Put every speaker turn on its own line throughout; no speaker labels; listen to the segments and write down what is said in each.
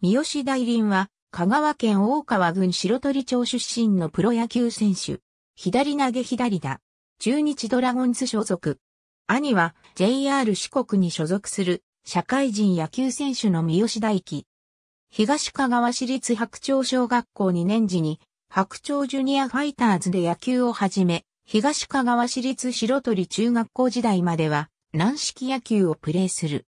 三好大輪は、香川県大川郡白鳥町出身のプロ野球選
手。左投げ左打。中日ドラゴンズ所属。兄は JR 四国に所属する社会人野球選手の三好大輝。東香川市立白鳥小学校2年時に白鳥ジュニアファイターズで野球を始め、東香川市立白鳥中学校時代までは軟式野球をプレーする。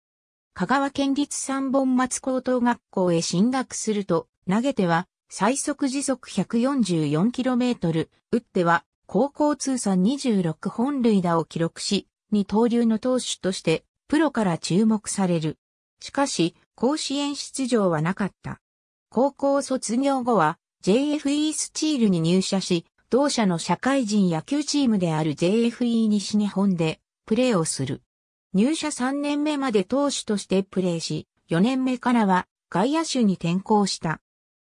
香川県立三本松高等学校へ進学すると、投げては最速時速 144km、打っては高校通算26本塁打を記録し、二刀流の投手としてプロから注目される。しかし、甲子園出場はなかった。高校卒業後は JFE スチールに入社し、同社の社会人野球チームである JFE 西日本でプレーをする。入社3年目まで投手としてプレーし、4年目からは外野手に転向した。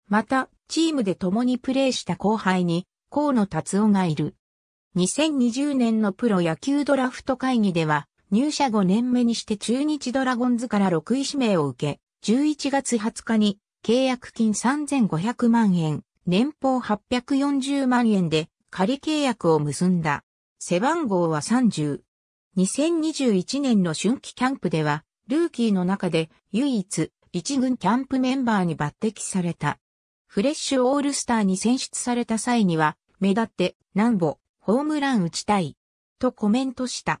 また、チームで共にプレーした後輩に、河野達夫がいる。2020年のプロ野球ドラフト会議では、入社5年目にして中日ドラゴンズから6位指名を受け、11月20日に契約金3500万円、年俸840万円で仮契約を結んだ。背番号は30。2021年の春季キャンプでは、ルーキーの中で唯一一軍キャンプメンバーに抜擢された。フレッシュオールスターに選出された際には、目立ってんぼ、ホームラン打ちたい、とコメントした。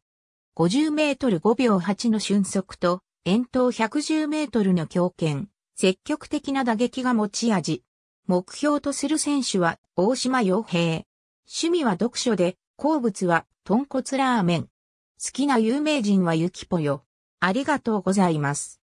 50メートル5秒8の瞬速と、遠投110メートルの強肩、積極的な打撃が持ち味。目標とする選手は大島洋平。趣味は読書で、好物は豚骨ラーメン。好きな有名人は
ゆきぽよ。ありがとうございます。